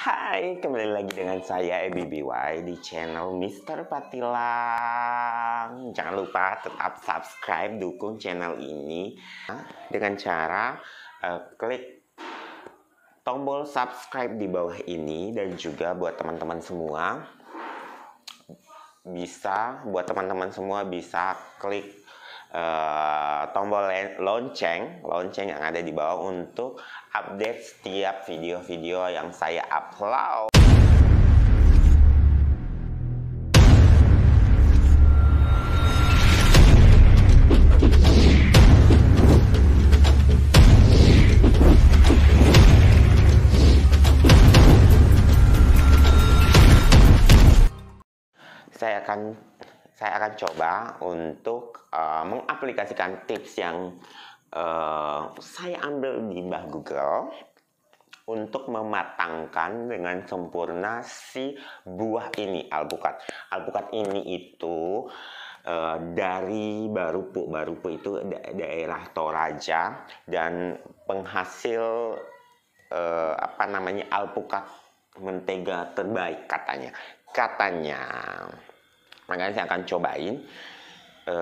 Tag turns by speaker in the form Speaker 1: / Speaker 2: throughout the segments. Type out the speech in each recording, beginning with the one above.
Speaker 1: Hai, kembali lagi dengan saya EBBY di channel Mr. Patilang. Jangan lupa tetap subscribe, dukung channel ini dengan cara uh, klik tombol subscribe di bawah ini dan juga buat teman-teman semua bisa buat teman-teman semua bisa klik Eh, tombol lonceng, lonceng yang ada di bawah untuk update setiap video-video yang saya upload. saya akan coba untuk uh, mengaplikasikan tips yang uh, saya ambil di Mbah Google untuk mematangkan dengan sempurna si buah ini alpukat. Alpukat ini itu uh, dari Barupu. Barupu itu da daerah Toraja dan penghasil uh, apa namanya alpukat mentega terbaik katanya. Katanya makanya saya akan cobain e,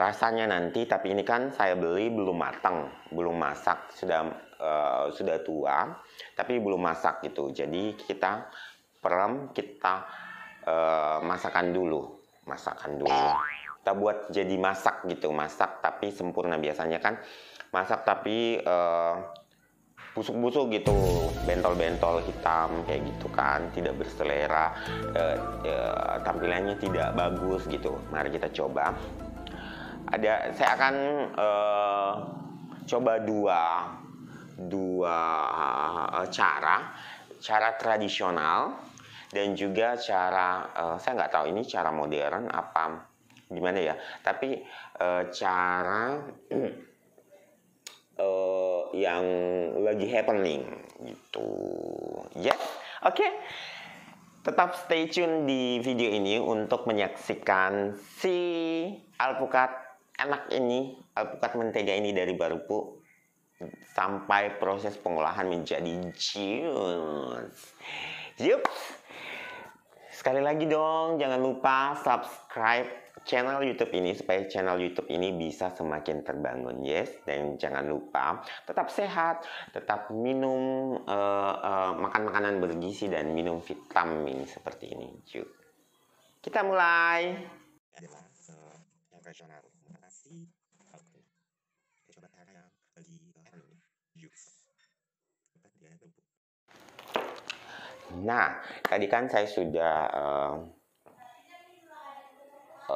Speaker 1: rasanya nanti tapi ini kan saya beli belum matang belum masak sudah e, sudah tua tapi belum masak gitu jadi kita perem kita e, masakan dulu masakan dulu kita buat jadi masak gitu masak tapi sempurna biasanya kan masak tapi e, busuk-busuk gitu bentol-bentol hitam kayak gitu kan tidak berselera uh, uh, tampilannya tidak bagus gitu mari kita coba ada saya akan uh, coba dua dua cara cara tradisional dan juga cara uh, saya nggak tahu ini cara modern apa gimana ya tapi uh, cara uh, yang lagi happening gitu. Ya, yeah. oke. Okay. Tetap stay tune di video ini untuk menyaksikan si alpukat enak ini, alpukat mentega ini dari Barupu sampai proses pengolahan menjadi jus. yup Sekali lagi dong, jangan lupa subscribe channel YouTube ini supaya channel YouTube ini bisa semakin terbangun yes dan jangan lupa tetap sehat tetap minum uh, uh, makan makanan bergizi dan minum vitamin seperti ini yuk kita mulai Nah, tadi kan saya sudah uh,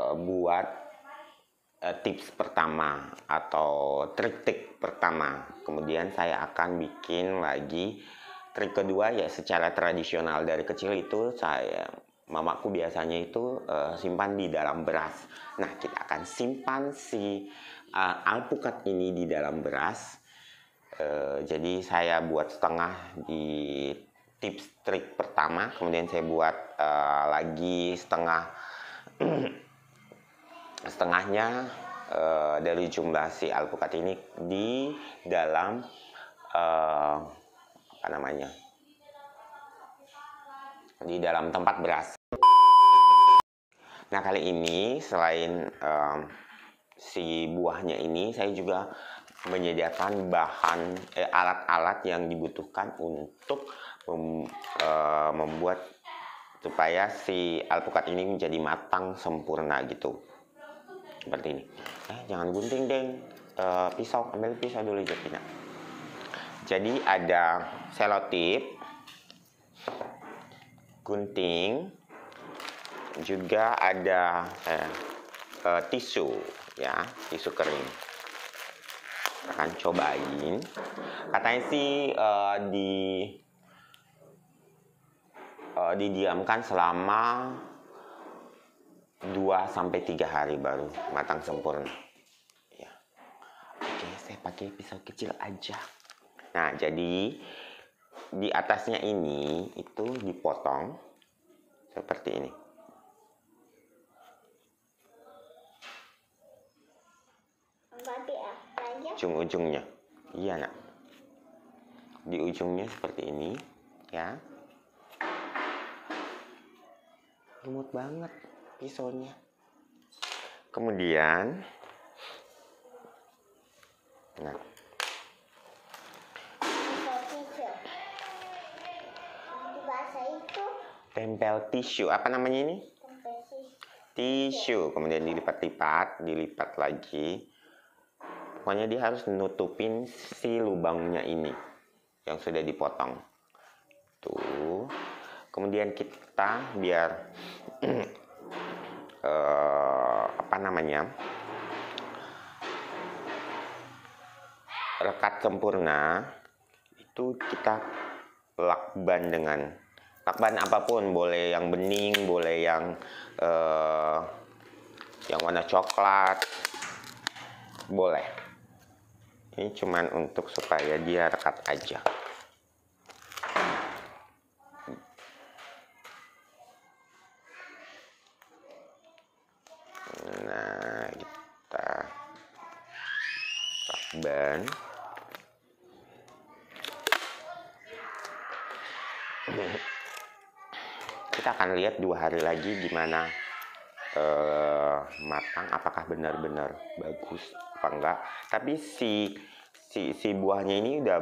Speaker 1: Eh, buat uh, tips pertama atau trik-trik pertama. Kemudian saya akan bikin lagi trik kedua ya secara tradisional dari kecil itu saya mamaku biasanya itu uh, simpan di dalam beras. Nah, kita akan simpan si uh, alpukat ini di dalam beras. Uh, jadi saya buat setengah di tips trik pertama, kemudian saya buat uh, lagi setengah setengahnya uh, dari jumlah si alpukat ini di dalam uh, apa namanya di dalam tempat beras. Nah kali ini selain um, si buahnya ini saya juga menyediakan bahan alat-alat eh, yang dibutuhkan untuk mem, uh, membuat supaya si alpukat ini menjadi matang sempurna gitu seperti ini eh jangan gunting deng e, pisau ambil pisau dulu jadinya jadi ada selotip gunting juga ada eh, eh, tisu ya tisu kering akan cobain katanya sih eh, di eh, didiamkan selama 2 sampai 3 hari baru matang sempurna. Ya. Oke, saya pakai pisau kecil aja. Nah, jadi di atasnya ini itu dipotong seperti ini. Ya, Ujung-ujungnya. Iya, Nak. Di ujungnya seperti ini, ya. Lumut banget rapi soalnya kemudian nah tempel tisu apa namanya ini tisu kemudian dilipat-lipat dilipat lagi pokoknya dia harus nutupin si lubangnya ini yang sudah dipotong tuh kemudian kita biar uh, apa namanya rekat sempurna itu kita lakban dengan lakban apapun boleh yang bening boleh yang uh, yang warna coklat boleh ini cuman untuk supaya dia rekat aja hari lagi gimana uh, eh, matang apakah benar-benar bagus apa enggak tapi si si si buahnya ini udah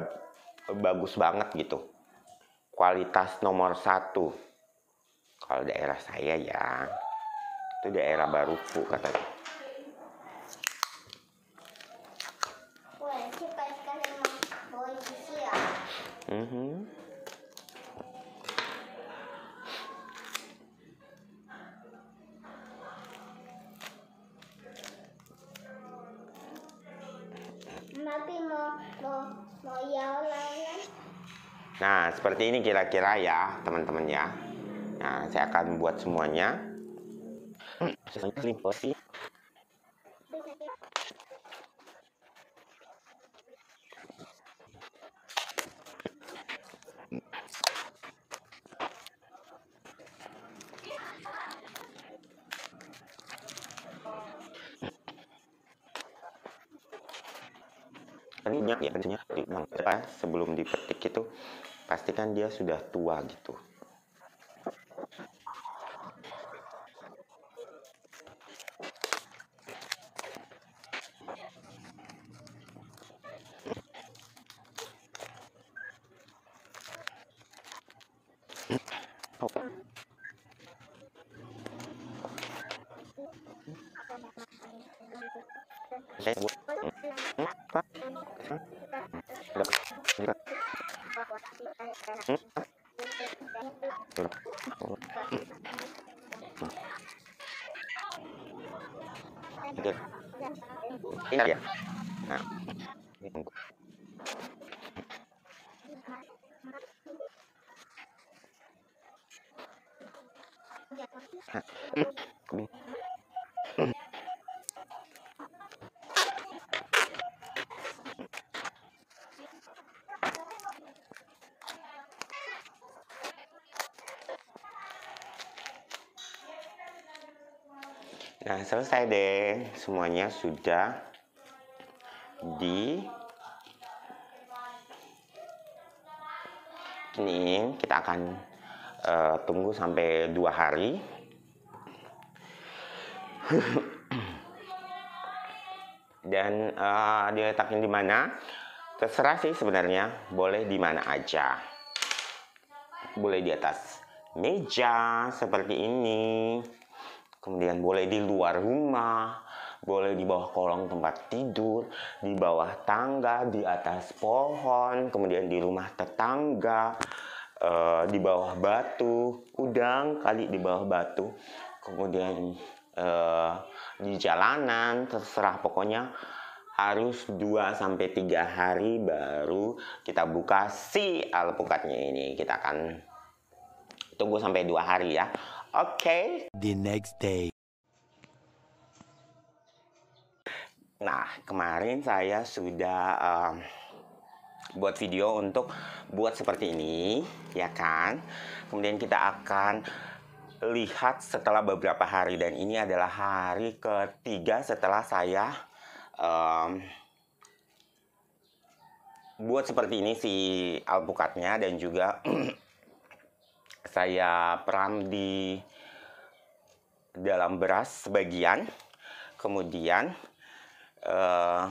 Speaker 1: bagus banget gitu kualitas nomor satu kalau daerah saya ya itu daerah baru bu katanya Mm-hmm. seperti ini kira-kira ya teman-teman ya nah saya akan buat semuanya minyak ya, ya sebelum dipetik itu pastikan dia sudah tua gitu gitu iya nah, nah. Hmm. selesai deh semuanya sudah di ini kita akan uh, tunggu sampai dua hari dan uh, eh, diletakin di mana terserah sih sebenarnya boleh di mana aja boleh di atas meja seperti ini Kemudian boleh di luar rumah, boleh di bawah kolong tempat tidur, di bawah tangga, di atas pohon, kemudian di rumah tetangga, eh, di bawah batu, udang kali di bawah batu, kemudian eh, di jalanan, terserah pokoknya harus 2 sampai 3 hari baru kita buka si alpukatnya ini. Kita akan tunggu sampai dua hari ya. Oke. Okay. The next day. Nah, kemarin saya sudah um, buat video untuk buat seperti ini, ya kan? Kemudian kita akan lihat setelah beberapa hari dan ini adalah hari ketiga setelah saya um, buat seperti ini si alpukatnya dan juga saya peram di dalam beras sebagian kemudian uh,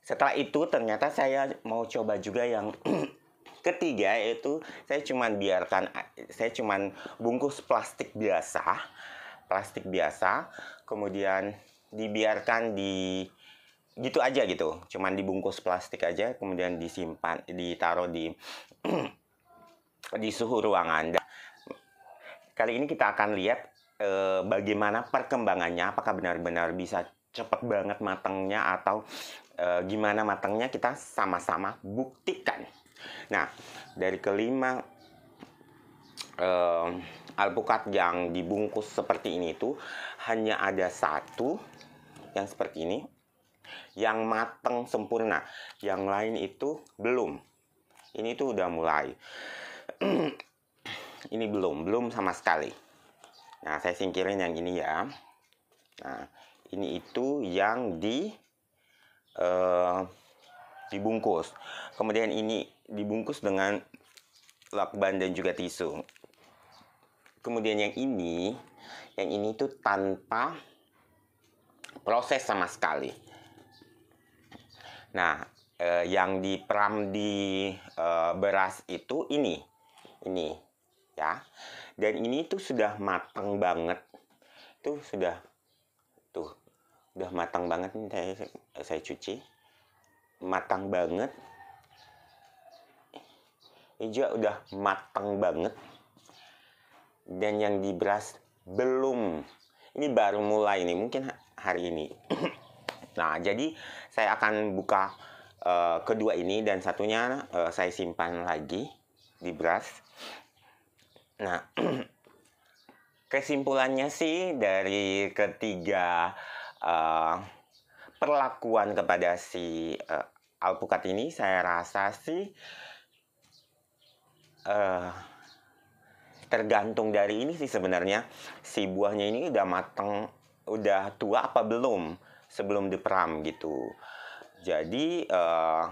Speaker 1: setelah itu ternyata saya mau coba juga yang ketiga yaitu saya cuman biarkan saya cuman bungkus plastik biasa plastik biasa kemudian dibiarkan di gitu aja gitu cuman dibungkus plastik aja kemudian disimpan ditaruh di di suhu ruangan. Kali ini kita akan lihat e, bagaimana perkembangannya, apakah benar-benar bisa cepat banget matangnya atau e, gimana matangnya kita sama-sama buktikan. Nah, dari kelima e, alpukat yang dibungkus seperti ini itu hanya ada satu yang seperti ini yang matang sempurna, yang lain itu belum. Ini tuh udah mulai. ini belum belum sama sekali nah saya singkirin yang ini ya nah ini itu yang di uh, dibungkus kemudian ini dibungkus dengan lakban dan juga tisu kemudian yang ini yang ini itu tanpa proses sama sekali nah eh, yang diperam di eh, beras itu ini ini ya dan ini tuh sudah matang banget tuh sudah tuh udah matang banget nih saya saya cuci matang banget ini juga udah matang banget dan yang di beras belum ini baru mulai nih mungkin hari ini nah jadi saya akan buka uh, kedua ini dan satunya uh, saya simpan lagi di brush nah kesimpulannya sih dari ketiga uh, perlakuan kepada si uh, alpukat ini saya rasa sih uh, tergantung dari ini sih sebenarnya si buahnya ini udah mateng udah tua apa belum sebelum diperam gitu jadi uh,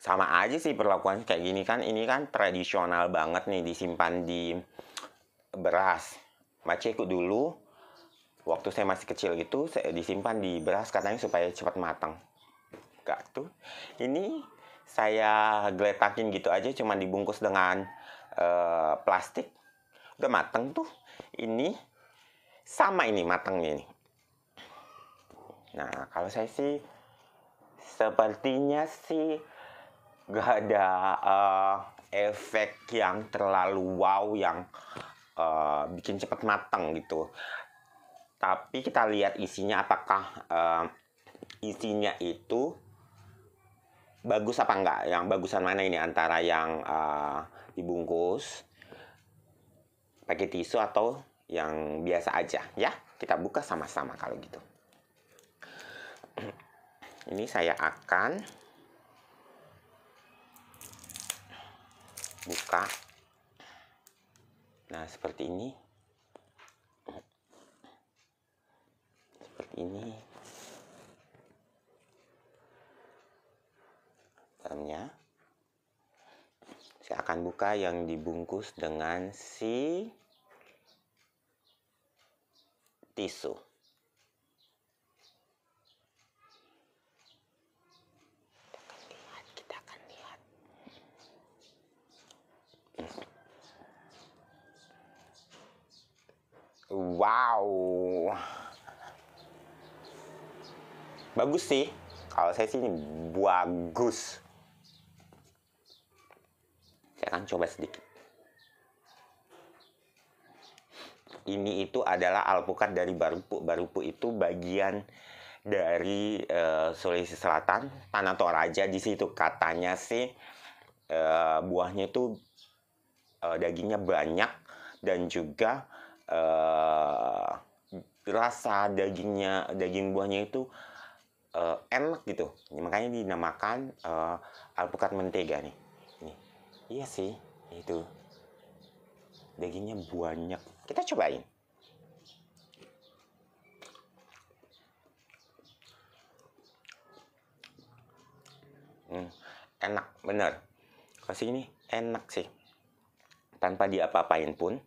Speaker 1: sama aja sih perlakuan kayak gini kan ini kan tradisional banget nih disimpan di beras ikut dulu waktu saya masih kecil gitu saya disimpan di beras katanya supaya cepat matang gak tuh ini saya geletakin gitu aja cuman dibungkus dengan uh, plastik udah mateng tuh ini sama ini matangnya ini, nah kalau saya sih sepertinya sih gak ada uh, efek yang terlalu wow yang uh, bikin cepat matang gitu tapi kita lihat isinya apakah uh, isinya itu bagus apa enggak yang bagusan mana ini antara yang uh, dibungkus pakai tisu atau yang biasa aja ya kita buka sama-sama kalau gitu ini saya akan buka nah seperti ini seperti ini dalamnya saya akan buka yang dibungkus dengan si tisu Wow. Bagus sih. Kalau saya sih ini bagus. Saya akan coba sedikit. Ini itu adalah alpukat dari Barupu. Barupu itu bagian dari uh, Sulawesi Selatan, Tanah Toraja di situ katanya sih uh, buahnya itu uh, dagingnya banyak dan juga uh, rasa dagingnya daging buahnya itu uh, enak gitu makanya dinamakan uh, alpukat mentega nih ini iya sih itu dagingnya banyak kita cobain hmm, enak bener kasih ini enak sih tanpa diapa-apain pun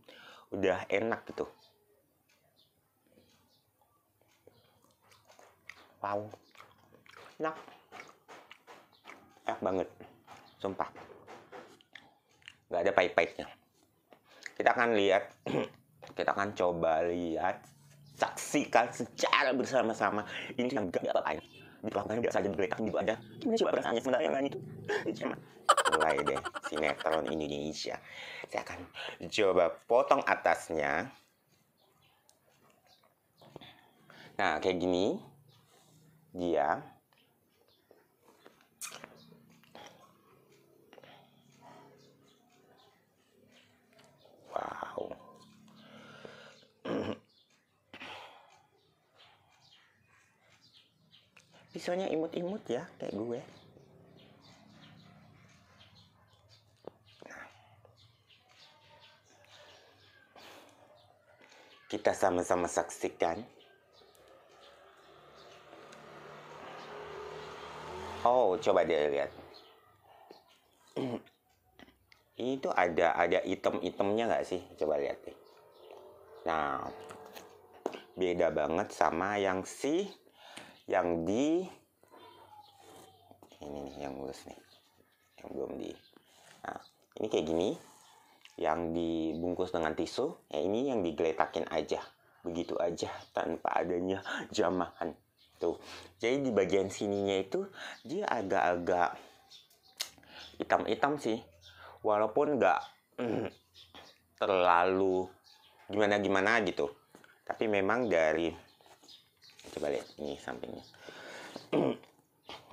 Speaker 1: udah enak gitu wow enak enak banget sumpah nggak ada pahit-pahitnya kita akan lihat kita akan coba lihat saksikan secara bersama-sama ini yang gak apa dilakukan biasa aja berletak gitu aja gimana coba perasaannya sementara yang lain itu mulai deh sinetron Indonesia saya akan coba potong atasnya nah kayak gini dia pisaunya imut-imut ya kayak gue nah. kita sama-sama saksikan oh coba dia lihat itu ada ada item-itemnya nggak sih coba lihat deh nah beda banget sama yang si yang di ini nih yang mulus nih yang belum di nah ini kayak gini yang dibungkus dengan tisu ya ini yang digeletakin aja begitu aja tanpa adanya jamahan tuh jadi di bagian sininya itu dia agak-agak hitam-hitam sih walaupun nggak mm, terlalu gimana-gimana gitu tapi memang dari coba lihat ini sampingnya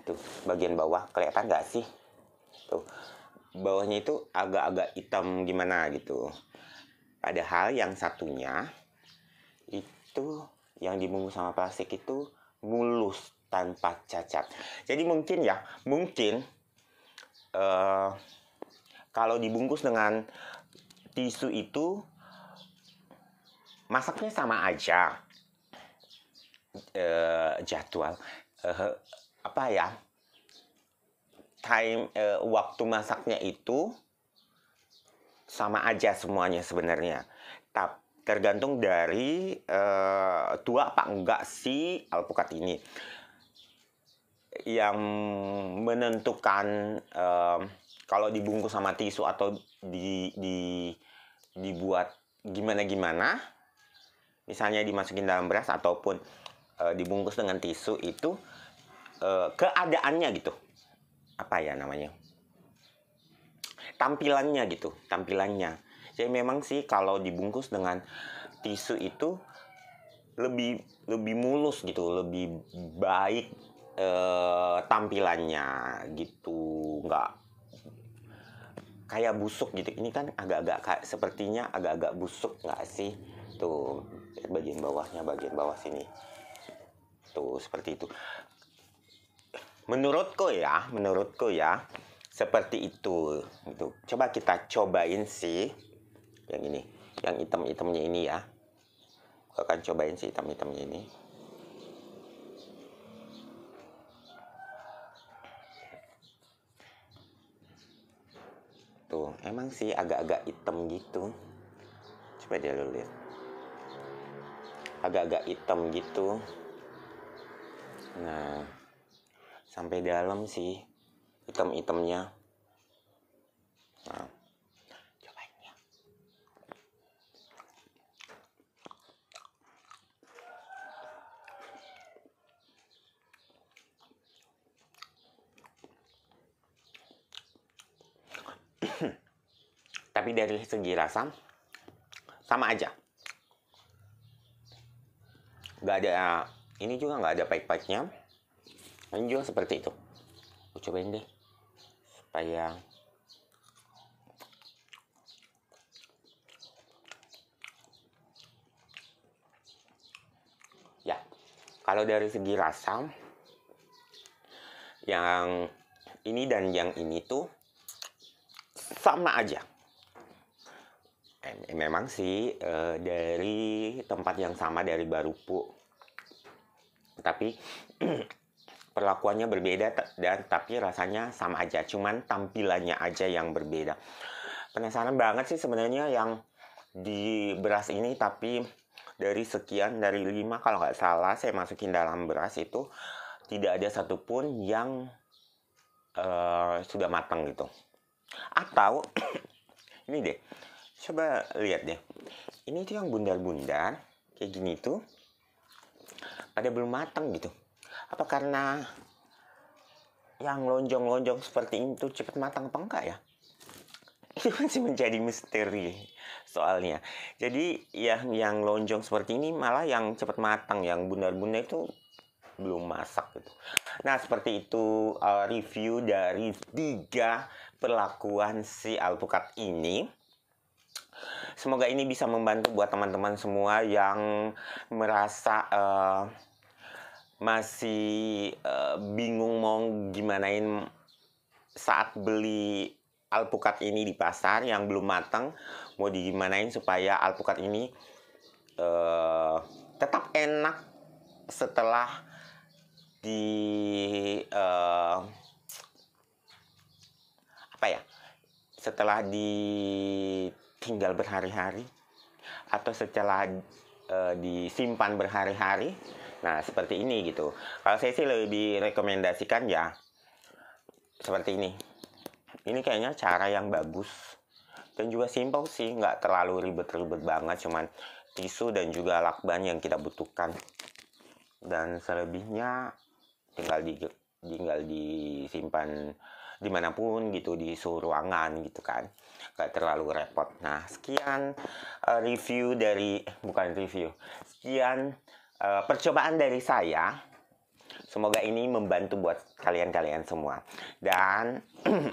Speaker 1: tuh bagian bawah kelihatan nggak sih tuh bawahnya itu agak-agak hitam gimana gitu padahal yang satunya itu yang dibungkus sama plastik itu mulus tanpa cacat jadi mungkin ya mungkin uh, kalau dibungkus dengan tisu itu masaknya sama aja uh, jadwal uh, apa ya time uh, waktu masaknya itu sama aja semuanya sebenarnya. Tapi tergantung dari uh, tua apa enggak si alpukat ini. Yang menentukan uh, kalau dibungkus sama tisu atau di, di dibuat gimana-gimana misalnya dimasukin dalam beras ataupun uh, dibungkus dengan tisu itu uh, keadaannya gitu apa ya namanya tampilannya gitu tampilannya jadi memang sih kalau dibungkus dengan tisu itu lebih lebih mulus gitu lebih baik uh, tampilannya gitu nggak kayak busuk gitu ini kan agak-agak sepertinya agak-agak busuk nggak sih tuh bagian bawahnya bagian bawah sini Tuh, seperti itu. Menurutku ya, menurutku ya, seperti itu. itu Coba kita cobain sih yang ini, yang hitam-hitamnya ini ya. Aku akan cobain sih hitam-hitamnya ini. Tuh, emang sih agak-agak hitam gitu. Coba dia lihat. Agak-agak hitam gitu nah sampai dalam sih item-itemnya. nah ya tapi dari segi rasa sama aja Gak ada ini juga nggak ada pipe baiknya ini juga seperti itu aku cobain deh supaya ya kalau dari segi rasa yang ini dan yang ini tuh sama aja memang sih eh, dari tempat yang sama dari Barupu tapi perlakuannya berbeda dan tapi rasanya sama aja cuman tampilannya aja yang berbeda penasaran banget sih sebenarnya yang di beras ini tapi dari sekian dari lima kalau nggak salah saya masukin dalam beras itu tidak ada satupun yang uh, sudah matang gitu atau ini deh coba lihat deh ini tuh yang bundar-bundar kayak gini tuh pada belum matang gitu apa karena yang lonjong-lonjong seperti itu cepat matang apa enggak ya itu masih kan menjadi misteri soalnya jadi yang yang lonjong seperti ini malah yang cepat matang yang bundar-bundar itu belum masak gitu. Nah seperti itu uh, review dari tiga perlakuan si alpukat ini. Semoga ini bisa membantu buat teman-teman semua yang merasa uh, masih uh, bingung mau gimanain saat beli alpukat ini di pasar yang belum matang mau digimanain supaya alpukat ini uh, tetap enak setelah di uh, apa ya setelah di tinggal berhari-hari atau setelah e, disimpan berhari-hari. Nah, seperti ini gitu. Kalau saya sih lebih rekomendasikan ya seperti ini. Ini kayaknya cara yang bagus dan juga simpel sih, nggak terlalu ribet-ribet banget, cuman tisu dan juga lakban yang kita butuhkan. Dan selebihnya tinggal di tinggal disimpan dimanapun gitu di suhu ruangan gitu kan gak terlalu repot nah sekian uh, review dari eh, bukan review sekian uh, percobaan dari saya semoga ini membantu buat kalian-kalian semua dan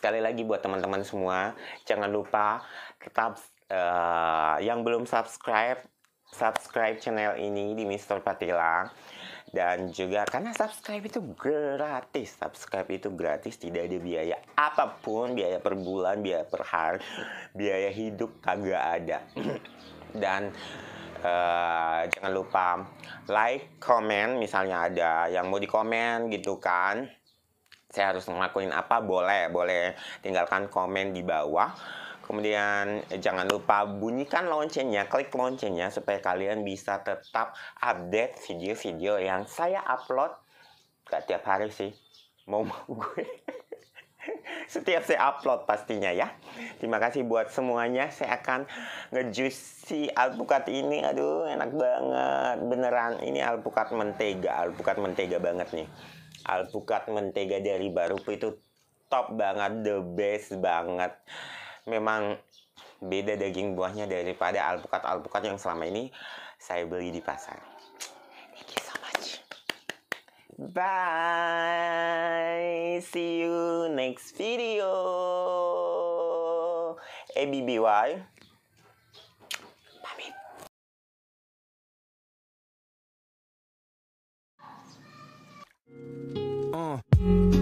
Speaker 1: sekali lagi buat teman-teman semua jangan lupa tetap uh, yang belum subscribe subscribe channel ini di Mister Patila dan juga karena subscribe itu gratis subscribe itu gratis tidak ada biaya apapun biaya per bulan biaya per hari biaya hidup kagak ada dan uh, jangan lupa like comment misalnya ada yang mau di dikomen gitu kan saya harus ngelakuin apa boleh boleh tinggalkan komen di bawah Kemudian eh, jangan lupa bunyikan loncengnya, klik loncengnya supaya kalian bisa tetap update video-video yang saya upload gak tiap hari sih. Mau mau gue. Setiap saya upload pastinya ya. Terima kasih buat semuanya. Saya akan ngejusi alpukat ini. Aduh, enak banget. Beneran ini alpukat mentega, alpukat mentega banget nih. Alpukat mentega dari Baru itu top banget, the best banget memang beda daging buahnya daripada alpukat-alpukat yang selama ini saya beli di pasar. Thank you so much. Bye. See you next video. ABBY. Uh.